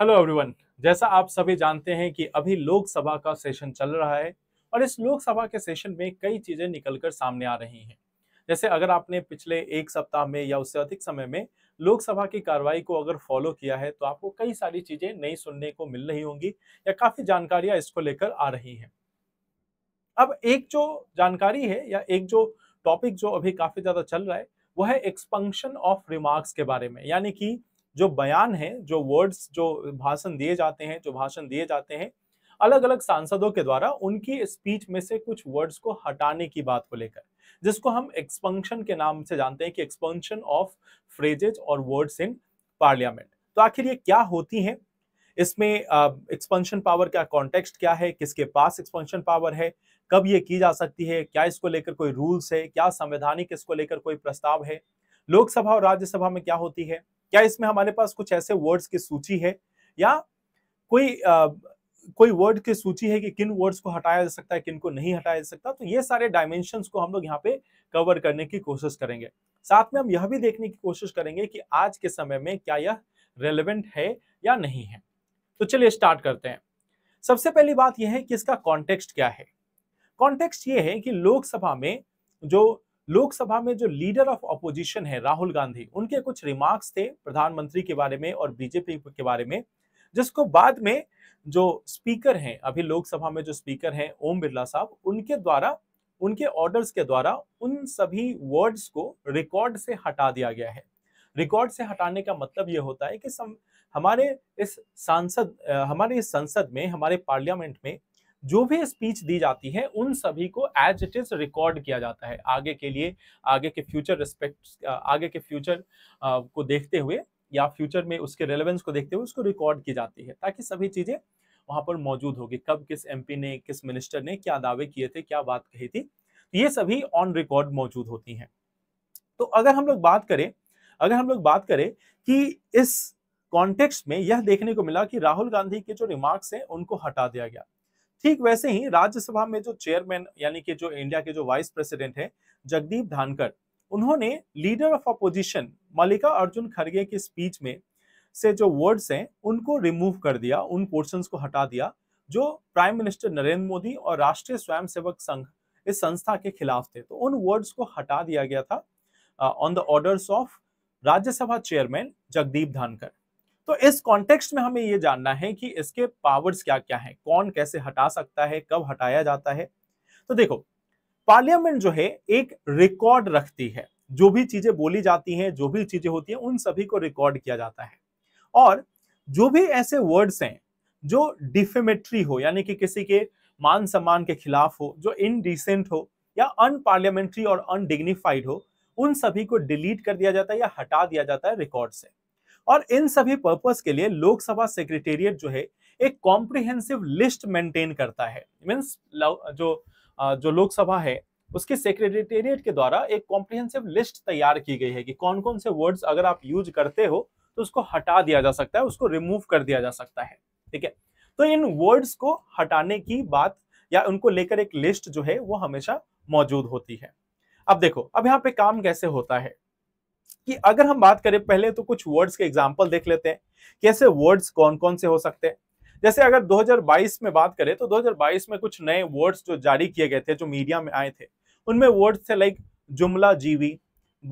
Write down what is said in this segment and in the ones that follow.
hello everyone जैसा आप सभी जानते हैं कि अभी लोकसभा का सेशन चल रहा है और इस लोकसभा के सेशन में कई चीजें निकलकर सामने आ रही हैं जैसे अगर आपने पिछले एक सप्ताह में या उससे अधिक समय में लोकसभा की कार्रवाई को अगर फॉलो किया है तो आपको कई सारी चीजें नई सुनने को मिल रही होंगी या काफी जानकारियां इसको लेकर आ रही हैं अब एक जो जानकारी है या एक जो टॉपिक जो अभी काफी ज्यादा चल रहा है वह है एक्सपंक्शन ऑफ रिमार्क्स के बारे में यानी कि जो बयान है जो वर्ड्स जो भाषण दिए जाते हैं जो भाषण दिए जाते हैं अलग अलग सांसदों के द्वारा उनकी स्पीच में से कुछ वर्ड्स को हटाने की बात को लेकर जिसको हम एक्सपंक्शन के नाम से जानते हैं कि एक्सपंशन ऑफ फ्रेजेज और वर्ड्स इन पार्लियामेंट तो आखिर ये क्या होती है इसमें एक्सपेंशन पावर का कॉन्टेक्स्ट क्या है किसके पास एक्सपेंशन पावर है कब ये की जा सकती है क्या इसको लेकर कोई रूल्स है क्या संवैधानिक इसको लेकर कोई प्रस्ताव है लोकसभा और राज्यसभा में क्या होती है क्या इसमें हमारे पास कुछ ऐसे वर्ड्स की सूची है या कोई आ, कोई वर्ड की सूची है कि किन वर्ड्स को हटाया जा सकता है किन को नहीं हटाया जा सकता तो ये सारे डायमेंशन को हम लोग यहाँ पे कवर करने की कोशिश करेंगे साथ में हम यह भी देखने की कोशिश करेंगे कि आज के समय में क्या यह रेलिवेंट है या नहीं है तो चलिए स्टार्ट करते हैं सबसे पहली बात यह है कि इसका कॉन्टेक्स्ट क्या है कॉन्टेक्स्ट ये है कि लोकसभा में जो लोकसभा में जो लीडर ऑफ अपोजिशन है राहुल गांधी उनके कुछ रिमार्क्स थे प्रधानमंत्री के बारे में और बीजेपी के बारे में जिसको बाद में जो स्पीकर हैं अभी लोकसभा में जो स्पीकर हैं ओम बिरला साहब उनके द्वारा उनके ऑर्डर्स के द्वारा उन सभी वर्ड्स को रिकॉर्ड से हटा दिया गया है रिकॉर्ड से हटाने का मतलब ये होता है कि सम, हमारे इस सांसद हमारे इस संसद में हमारे पार्लियामेंट में जो भी स्पीच दी जाती है उन सभी को एज इट इज रिकॉर्ड किया जाता है आगे के लिए आगे के फ्यूचर रिस्पेक्ट आगे के फ्यूचर को देखते हुए या फ्यूचर में उसके रेलेवेंस को देखते हुए उसको रिकॉर्ड की जाती है ताकि सभी चीज़ें वहाँ पर मौजूद होगी कब किस एमपी ने किस मिनिस्टर ने क्या दावे किए थे क्या बात कही थी तो ये सभी ऑन रिकॉर्ड मौजूद होती हैं तो अगर हम लोग बात करें अगर हम लोग बात करें कि इस कॉन्टेक्स्ट में यह देखने को मिला कि राहुल गांधी के जो रिमार्क्स हैं उनको हटा दिया गया ठीक वैसे ही राज्यसभा में जो चेयरमैन यानी कि जो इंडिया के जो वाइस प्रेसिडेंट हैं जगदीप धानकर उन्होंने leader of opposition Mallikarjun खड़गे के स्पीच में से जो वर्ड्स हैं उनको रिमूव कर दिया उन पोर्शंस को हटा दिया जो प्राइम मिनिस्टर नरेंद्र मोदी और राष्ट्रीय स्वयंसेवक संघ इस संस्था के खिलाफ थे तो उन वर्ड्स को हटा दिया गया था on the orders of Rajya Sabha chairman Jagdeep Dhankhar तो इस कॉन्टेक्स्ट में हमें ये जानना है कि इसके पावर्स क्या क्या हैं कौन कैसे हटा सकता है कब हटाया जाता है तो देखो पार्लियामेंट जो है एक रिकॉर्ड रखती है जो भी चीजें बोली जाती हैं जो भी चीजें होती हैं उन सभी को रिकॉर्ड किया जाता है और जो भी ऐसे वर्ड्स हैं जो डिफेमेट्री हो यानी कि किसी के मान सम्मान के खिलाफ हो जो इनडिसेंट हो या अनपार्लियामेंट्री और अनडिग्निफाइड हो उन सभी को डिलीट कर दिया जाता है या हटा दिया जाता है रिकॉर्ड से और इन सभी पर्पज के लिए लोकसभा सेक्रेटेरिएट जो है एक कॉम्प्रिहेंसिव लिस्ट मेंटेन करता है मीन्स जो जो लोकसभा है उसके सेक्रेटेरिएट के द्वारा एक कॉम्प्रिहेंसिव लिस्ट तैयार की गई है कि कौन कौन से वर्ड्स अगर आप यूज करते हो तो उसको हटा दिया जा सकता है उसको रिमूव कर दिया जा सकता है ठीक है तो इन वर्ड्स को हटाने की बात या उनको लेकर एक लिस्ट जो है वो हमेशा मौजूद होती है अब देखो अब यहाँ पे काम कैसे होता है कि अगर हम बात करें पहले तो कुछ वर्ड्स के एग्जाम्पल देख लेते हैं कैसे वर्ड्स कौन कौन से हो सकते हैं जैसे अगर 2022 में बात करें तो 2022 में कुछ नए वर्ड्स जो जारी किए गए थे जो मीडिया में आए थे उनमें वर्ड्स थे लाइक जुमला जीवी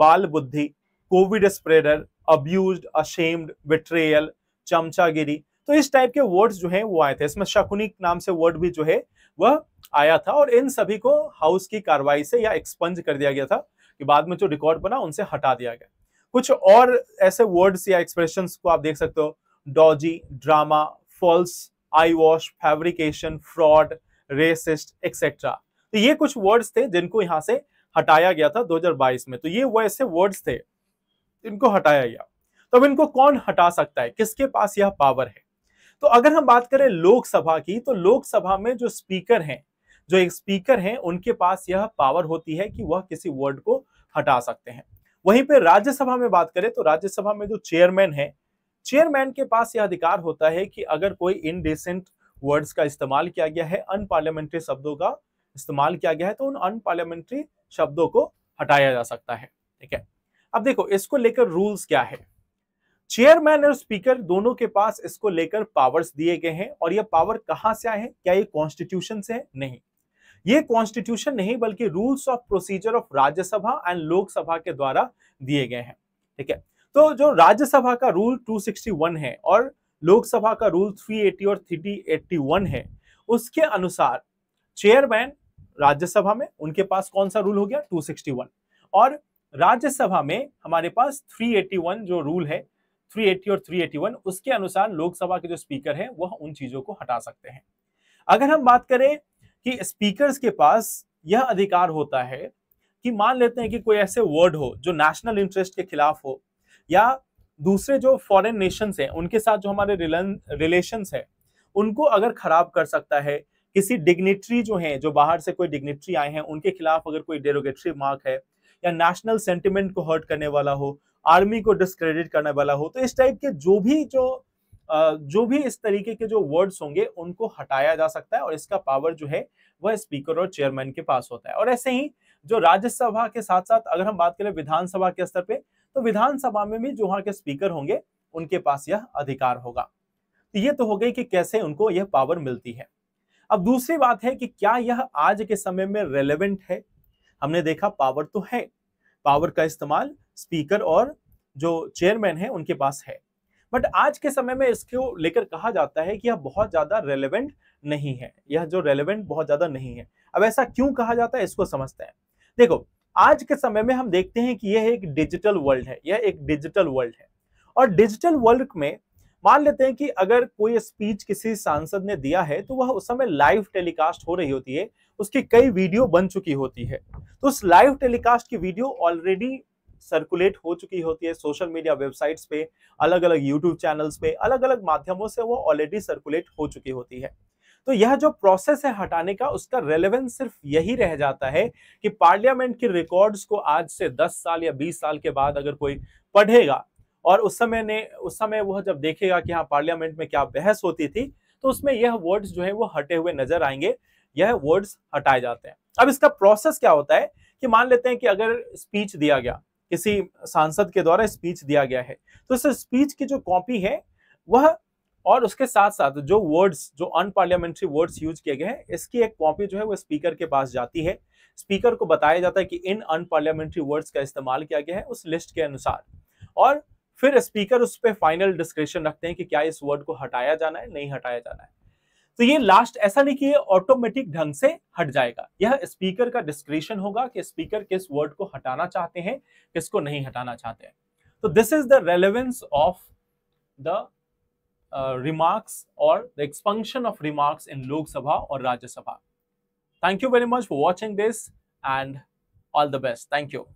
बाल बुद्धि covid spreader abuse ashamed vitriol चमचागिरी तो इस टाइप के वर्ड्स जो है वो आए थे इसमें शकुनिक नाम से वर्ड भी जो है वह आया था और इन सभी को हाउस की कार्रवाई से या एक्सपंज कर दिया गया था कि बाद में जो रिकॉर्ड बना उनसे हटा दिया गया कुछ और ऐसे वर्ड्स या एक्सप्रेशन को आप देख सकते हो dodgy drama false eye wash fabrication fraud racist etcetera तो ये कुछ वर्ड्स थे जिनको यहाँ से हटाया गया था 2022 में तो ये वो ऐसे वर्ड्स थे इनको हटाया गया तो अब इनको कौन हटा सकता है किसके पास यह पावर है तो अगर हम बात करें लोकसभा की तो लोकसभा में जो स्पीकर हैं जो एक स्पीकर हैं उनके पास यह पावर होती है कि वह किसी वर्ड को हटा सकते हैं वहीं पर राज्यसभा में बात करें तो राज्यसभा में जो चेयरमैन है चेयरमैन के पास यह अधिकार होता है कि अगर कोई इनडिसेंट वर्ड्स का इस्तेमाल किया गया है अनपार्लियामेंट्री शब्दों का इस्तेमाल किया गया है तो उन अनपार्लियामेंट्री शब्दों को हटाया जा सकता है ठीक है अब देखो इसको लेकर रूल्स क्या है चेयरमैन और स्पीकर दोनों के पास इसको लेकर पावर्स दिए गए हैं और यह पावर कहाँ से आए हैं क्या ये कॉन्स्टिट्यूशन से है नहीं ये कॉन्स्टिट्यूशन नहीं बल्कि rules of procedure of Rajya Sabha and Lok Sabha के द्वारा दिए गए हैं ठीक है तो जो राज्यसभा का रूल 261 है और लोकसभा का रूल 380 और 381 है उसके अनुसार चेयरमैन राज्यसभा में उनके पास कौन सा रूल हो गया 261 और राज्यसभा में हमारे पास 381 जो रूल है 380 और 381 उसके अनुसार लोकसभा के जो स्पीकर है वह उन चीजों को हटा सकते हैं अगर हम बात करें कि स्पीकर्स के पास यह अधिकार होता है कि मान लेते हैं कि कोई ऐसे वर्ड हो जो नेशनल इंटरेस्ट के खिलाफ हो या दूसरे जो फॉरेन नेशंस हैं उनके साथ जो हमारे रिलेशंस है उनको अगर खराब कर सकता है किसी डिग्नेटरी जो हैं जो बाहर से कोई डिग्नेटरी आए हैं उनके खिलाफ अगर कोई डेरोगेटरी मार्क है या नेशनल सेंटिमेंट को हर्ट करने वाला हो आर्मी को डिस्क्रेडिट करने वाला हो तो इस टाइप के जो भी जो जो भी इस तरीके के जो वर्ड्स होंगे उनको हटाया जा सकता है और इसका पावर जो है वह स्पीकर और चेयरमैन के पास होता है और ऐसे ही जो राज्यसभा के साथ साथ अगर हम बात करें विधानसभा के स्तर पे तो विधानसभा में भी जो वहाँ के स्पीकर होंगे उनके पास यह अधिकार होगा तो ये तो हो गई कि कैसे उनको यह पावर मिलती है अब दूसरी बात है कि क्या यह आज के समय में रेलेवेंट है हमने देखा पावर तो है पावर का इस्तेमाल स्पीकर और जो चेयरमैन है उनके पास है बट आज के समय में इसको लेकर कहा जाता है कि यह बहुत ज़्यादा रेलिवेंट नहीं है यह जो रेलिवेंट बहुत ज़्यादा नहीं है अब ऐसा क्यों कहा जाता है इसको समझते हैं देखो आज के समय में हम देखते हैं कि यह एक डिजिटल वर्ल्ड है यह एक डिजिटल वर्ल्ड है और डिजिटल वर्ल्ड में मान लेते हैं कि अगर कोई स्पीच किसी सांसद ने दिया है तो वह उस समय लाइव टेलीकास्ट हो रही होती है उसकी कई वीडियो बन चुकी होती है तो उस लाइव टेलीकास्ट की वीडियो ऑलरेडी सर्कुलेट हो चुकी होती है सोशल मीडिया वेबसाइट्स पे अलग अलग यूट्यूब चैनल्स पे अलग अलग माध्यमों से वो ऑलरेडी सर्कुलेट हो चुकी होती है तो यह जो प्रोसेस है हटाने का उसका रेलेवेंस सिर्फ यही रह जाता है कि पार्लियामेंट के रिकॉर्ड्स को आज से 10 साल या 20 साल के बाद अगर कोई पढ़ेगा और उस समय ने उस समय वह जब देखेगा कि हाँ पार्लियामेंट में क्या बहस होती थी तो उसमें यह वर्ड्स जो है वो हटे हुए नजर आएंगे यह वर्ड्स हटाए जाते हैं अब इसका प्रोसेस क्या होता है कि मान लेते हैं कि अगर स्पीच दिया गया किसी सांसद के द्वारा स्पीच दिया गया है तो इस स्पीच की जो कॉपी है वह और उसके साथ साथ जो वर्ड्स जो अनपार्लियामेंट्री वर्ड्स यूज किए गए हैं इसकी एक कॉपी जो है वो स्पीकर के पास जाती है स्पीकर को बताया जाता है कि इन अनपार्लियामेंट्री वर्ड्स का इस्तेमाल किया गया है उस लिस्ट के अनुसार और फिर स्पीकर उस पर फाइनल डिस्क्रिप्शन रखते हैं कि क्या इस वर्ड को हटाया जाना है नहीं हटाया जाना है तो ये लास्ट ऐसा नहीं कि ऑटोमेटिक ढंग से हट जाएगा यह स्पीकर का डिस्क्रिप्शन होगा कि स्पीकर किस वर्ड को हटाना चाहते हैं किसको नहीं हटाना चाहते हैं तो this is the relevance of the remarks और the expunction of remarks in Lok Sabha और Rajya Sabha thank you very much for watching this and all the best thank you